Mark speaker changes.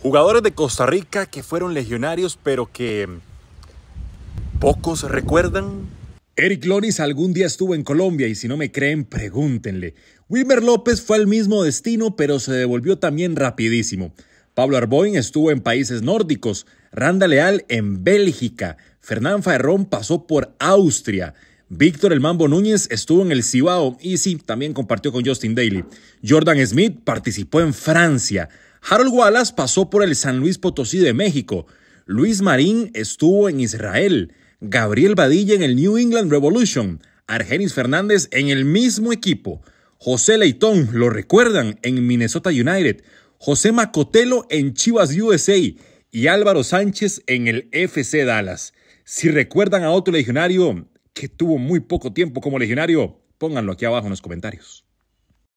Speaker 1: Jugadores de Costa Rica que fueron legionarios pero que pocos recuerdan. Eric Loris algún día estuvo en Colombia y si no me creen, pregúntenle. Wilmer López fue al mismo destino pero se devolvió también rapidísimo. Pablo Arboin estuvo en países nórdicos, Randa Leal en Bélgica, Fernán Ferrón pasó por Austria, Víctor El Mambo Núñez estuvo en el Cibao y sí, también compartió con Justin Daly. Jordan Smith participó en Francia, Harold Wallace pasó por el San Luis Potosí de México. Luis Marín estuvo en Israel. Gabriel Badilla en el New England Revolution. Argenis Fernández en el mismo equipo. José Leitón, lo recuerdan, en Minnesota United. José Macotelo en Chivas USA. Y Álvaro Sánchez en el FC Dallas. Si recuerdan a otro legionario que tuvo muy poco tiempo como legionario, pónganlo aquí abajo en los comentarios.